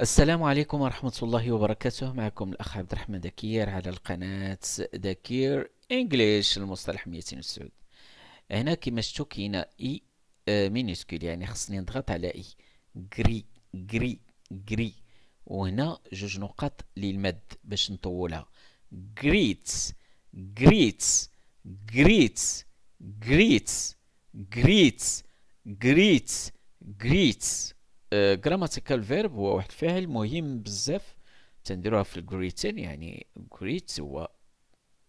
السلام عليكم ورحمة الله وبركاته معكم الأخ عبد الرحمن دكير على القناة دكير انجليش المصطلح 209 هنا كما شفتو كاينة اي آه، مينيسكول يعني خصني نضغط على اي جري جري جري وهنا جوج نقط للمد باش نطولها جريتس جريتس جريتس جريتس جريتس جريتس جريتس جراماتيكال آه، فيرب هو واحد الفاعل مهم بزاف تنديروها في الجريتن يعني جريت هو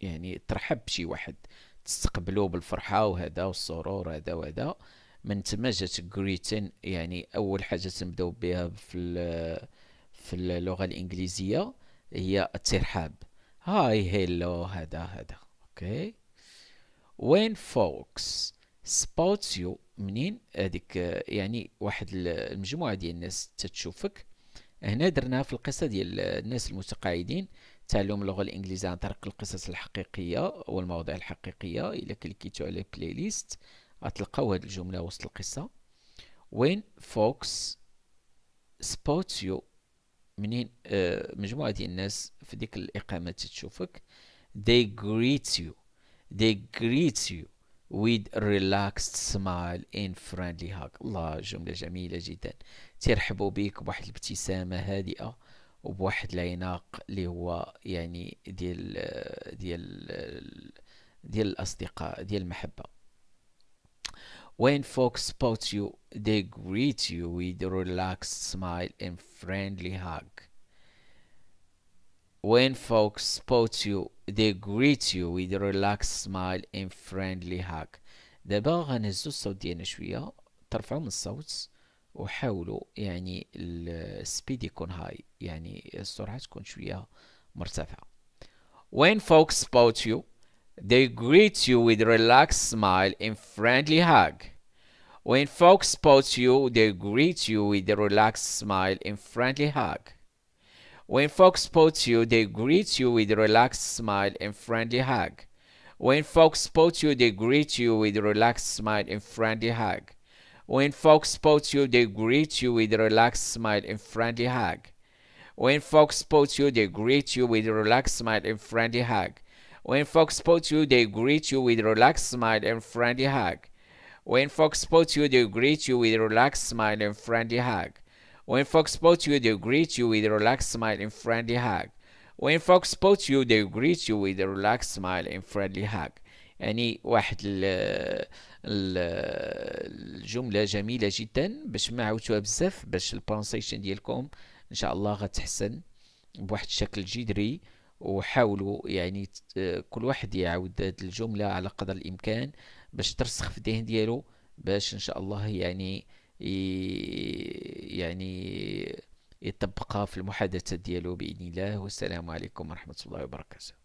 يعني ترحب بشي واحد تستقبلو بالفرحه وهذا والسرور هذا وهذا من تما جات جريتن يعني اول حاجه تنبداو بها في في اللغه الانجليزيه هي الترحاب هاي هيلو هذا هذا اوكي وين فوكس سبوتسيو منين هذيك يعني واحد المجموعه ديال الناس تتشوفك هنا درناها في القصه ديال الناس المتقاعدين تعلم اللغه الانجليزيه عن طريق القصص الحقيقيه والمواضيع الحقيقيه الا كليكيتو على بلاي ليست غتلقاو هذه الجمله وسط القصه وين فوكس سبوتيو منين آه مجموعه ديال الناس في ديك الاقامه تتشوفك they greet you they greet you with relaxed smile and friendly hug الله جملة جميلة جدا ترحبوا بك بواحد الابتسامة هادئة وبواحد العناق اللي هو يعني ديال ديال ديال الأصدقاء ديال المحبة When folks spot you they greet you with a relaxed smile and friendly hug When folks spot you, they greet you with a relaxed smile and friendly hug. دابا غنهزو الصوت ديالنا شويه ترفعوا من الصوت وحاولوا يعني السبيد يكون هاي يعني السرعه تكون شويه مرتفعه When folks spot you, they greet you with a relaxed smile and friendly hug. When folks spot you, they greet you with a relaxed smile and friendly hug. When folks spot you, they greet you with a relaxed smile and friendly hug. When folks spot you, they greet you with a relaxed smile and friendly hug. When folks spot you, they greet you with a relaxed smile and friendly hug. When folks spot you, they greet you with a relaxed smile and friendly hug. When folks spot you, they greet you with a relaxed smile and friendly hug. When folks spot you, they greet you with a relaxed smile and friendly hug. When folks spot you, they greet you with a relaxed smile and friendly hug. When folks spot you, they greet you with a relaxed smile and friendly hug. يعني واحد ال الجملة جميلة جدا باش ما عاودتوها بزاف باش البرونسيشن ديالكم ان شاء الله غتحسن بواحد الشكل جذري وحاولوا يعني كل واحد يعاود هاد الجملة على قدر الامكان باش ترسخ في الذهن ديالو باش ان شاء الله يعني يعني يطبقها في المحادثة ديالو بإذن الله والسلام عليكم ورحمة الله وبركاته